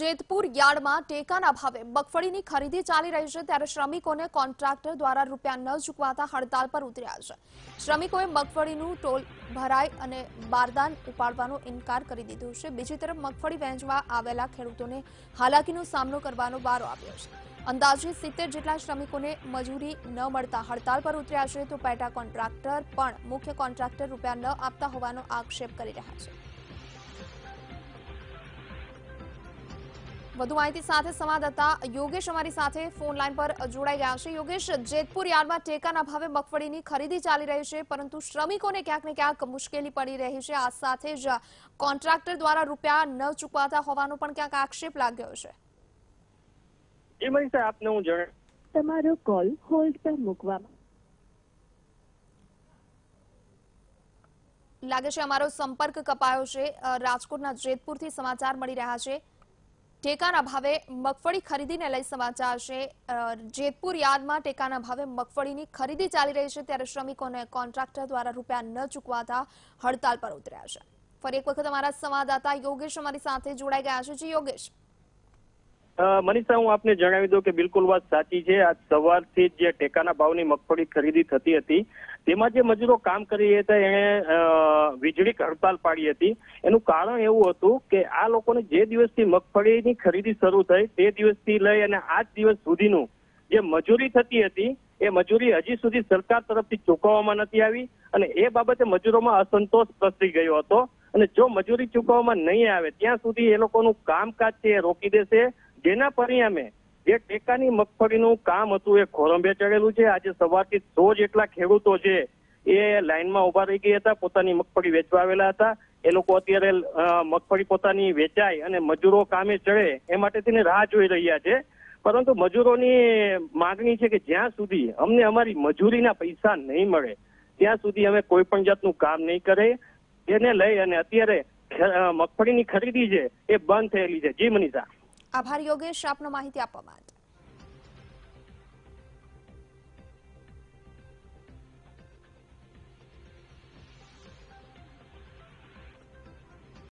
જેતપુર યાર્ડમાં ટેકાના ભાવે મગફળીની ખરીદી ચાલી રહી છે ત્યારે શ્રમિકોને કોન્ટ્રાક્ટર દ્વારા રૂપિયા ન ચૂકવાતા હડતાલ પર ઉતર્યા છે શ્રમિકોએ મગફળીનું ટોલ ભરાય અને બારદાન ઉપાડવાનો ઇનકાર કરી દીધો છે બીજી તરફ મગફળી વહેંચવા આવેલા ખેડૂતોને હાલાકીનો સામનો કરવાનો વારો આવ્યો છે અંદાજે સિત્તેર જેટલા શ્રમિકોને મજૂરી ન મળતા હડતાલ પર ઉતર્યા છે તો પેટા કોન્ટ્રાક્ટર પણ મુખ્ય કોન્ટ્રાક્ટર રૂપિયા ન આપતા હોવાનો આક્ષેપ કરી રહ્યા છે વધુ માહિતી સાથે સંવાદદાતા યોગેશ અમારી સાથે ફોન લાઈન પર જોડાઈ ગયા છે યોગેશ જેતપુર યાર્ડમાં ટેકાના ભાવે મગફળીની ખરીદી ચાલી રહી છે પરંતુ શ્રમિકોને ક્યાંક ને ક્યાંક મુશ્કેલી પડી રહી છે આ સાથે જ કોન્ટ્રાક્ટર દ્વારા રૂપિયા ન ચૂકવાતા હોવાનો પણ ક્યાંક આક્ષેપ લાગ્યો છે આપને હું તમારો કોલ હોલ્ડ પર મૂકવામાં લાગે છે અમારો સંપર્ક કપાયો છે રાજકોટના જેતપુર થી સમાચાર મળી રહ્યા છે ટેકાના ભાવે મગફળી ખરીદીને લઈ સમાચાર છે જેતપુર યાર્ડમાં ટેકાના ભાવે મગફળીની ખરીદી ચાલી રહી છે ત્યારે શ્રમિકોને કોન્ટ્રાક્ટર દ્વારા રૂપિયા ન ચૂકવાતા હડતાલ પર ઉતર્યા છે ફરી એક વખત અમારા સંવાદદાતા યોગેશ અમારી સાથે જોડાઈ ગયા છે જી યોગેશ મનીષા હું આપને જણાવી દઉં કે બિલકુલ વાત સાચી છે આજ સવારથી જે ટેકાના ભાવની મગફળી ખરીદી થતી હતી તેમાં જે મજૂરો કામ કરી હતા એણે વીજળી હડતાલ પાડી હતી એનું કારણ એવું હતું કે આ લોકોને જે દિવસથી મગફળીની ખરીદી શરૂ થઈ તે દિવસથી લઈ અને આજ દિવસ સુધીનું જે મજૂરી થતી હતી એ મજૂરી હજી સુધી સરકાર તરફથી ચૂકવવામાં નથી આવી અને એ બાબતે મજૂરોમાં અસંતોષ પ્રસરી ગયો હતો અને જો મજૂરી ચૂકવવામાં નહીં આવે ત્યાં સુધી એ લોકોનું કામકાજ છે એ રોકી દેશે જેના પરિણામે જે ટેકાની મગફળીનું કામ હતું એ ખોરંભે ચડેલું છે આજે સવારથી સો જેટલા ખેડૂતો છે એ લાઇનમાં ઉભા રહી ગયા હતા પોતાની મગફળી વેચવા આવેલા હતા એ લોકો અત્યારે મગફળી પોતાની વેચાય અને મજૂરો કામે ચડે એ માટે તેને રાહ જોઈ રહ્યા છે પરંતુ મજૂરોની માગણી છે કે જ્યાં સુધી અમને અમારી મજૂરીના પૈસા નહીં મળે ત્યાં સુધી અમે કોઈ પણ જાતનું કામ નહીં કરે એને લઈ અને અત્યારે મગફળીની ખરીદી છે એ બંધ થયેલી છે જી મનીષા આભાર યોગેશ આપનો માહિતી આપવા માટે